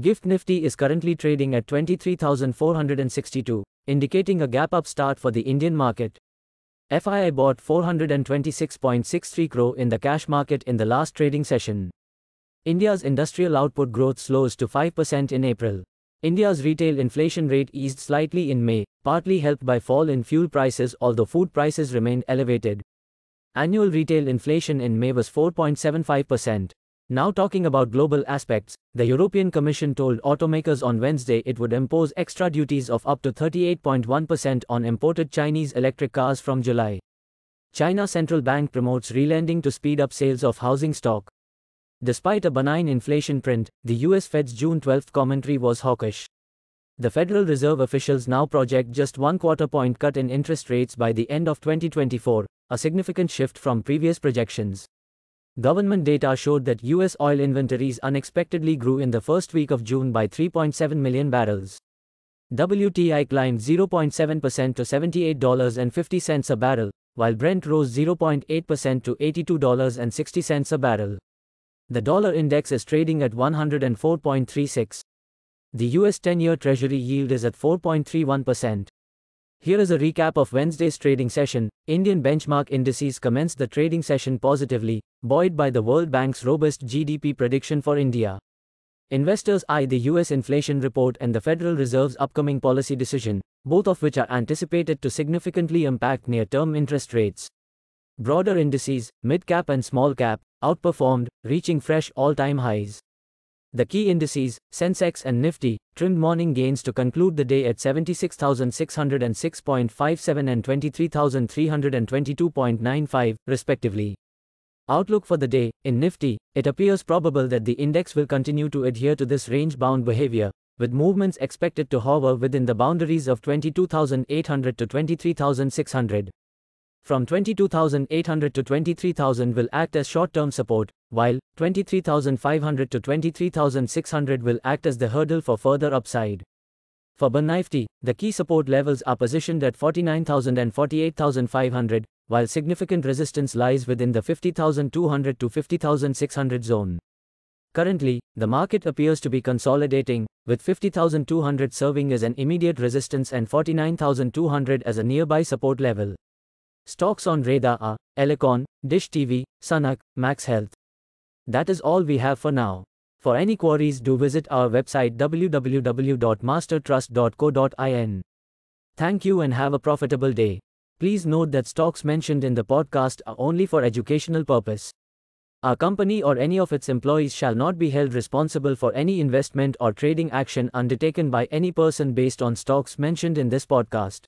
Gift Nifty is currently trading at 23,462, indicating a gap up start for the Indian market. FII bought 426.63 crore in the cash market in the last trading session. India's industrial output growth slows to 5% in April. India's retail inflation rate eased slightly in May, partly helped by fall in fuel prices although food prices remained elevated. Annual retail inflation in May was 4.75%. Now talking about global aspects, the European Commission told automakers on Wednesday it would impose extra duties of up to 38.1% on imported Chinese electric cars from July. China Central Bank promotes relending to speed up sales of housing stock. Despite a benign inflation print, the US Fed's June 12 commentary was hawkish. The Federal Reserve officials now project just one quarter point cut in interest rates by the end of 2024, a significant shift from previous projections. Government data showed that U.S. oil inventories unexpectedly grew in the first week of June by 3.7 million barrels. WTI climbed 0.7% to $78.50 a barrel, while Brent rose 0.8% to $82.60 a barrel. The dollar index is trading at 104.36. The US 10 year Treasury yield is at 4.31%. Here is a recap of Wednesday's trading session. Indian benchmark indices commenced the trading session positively, buoyed by the World Bank's robust GDP prediction for India. Investors eye the US inflation report and the Federal Reserve's upcoming policy decision, both of which are anticipated to significantly impact near term interest rates. Broader indices, mid cap and small cap, outperformed, reaching fresh all time highs. The key indices, Sensex and Nifty, trimmed morning gains to conclude the day at 76,606.57 and 23,322.95, respectively. Outlook for the day, in Nifty, it appears probable that the index will continue to adhere to this range-bound behavior, with movements expected to hover within the boundaries of 22,800 to 23,600 from 22,800 to 23,000 will act as short-term support, while 23,500 to 23,600 will act as the hurdle for further upside. For BAN the key support levels are positioned at 49,000 and 48,500, while significant resistance lies within the 50,200 to 50,600 zone. Currently, the market appears to be consolidating, with 50,200 serving as an immediate resistance and 49,200 as a nearby support level. Stocks on radar are Elecon, Dish TV, Sunak, Max Health. That is all we have for now. For any queries do visit our website www.mastertrust.co.in. Thank you and have a profitable day. Please note that stocks mentioned in the podcast are only for educational purpose. Our company or any of its employees shall not be held responsible for any investment or trading action undertaken by any person based on stocks mentioned in this podcast.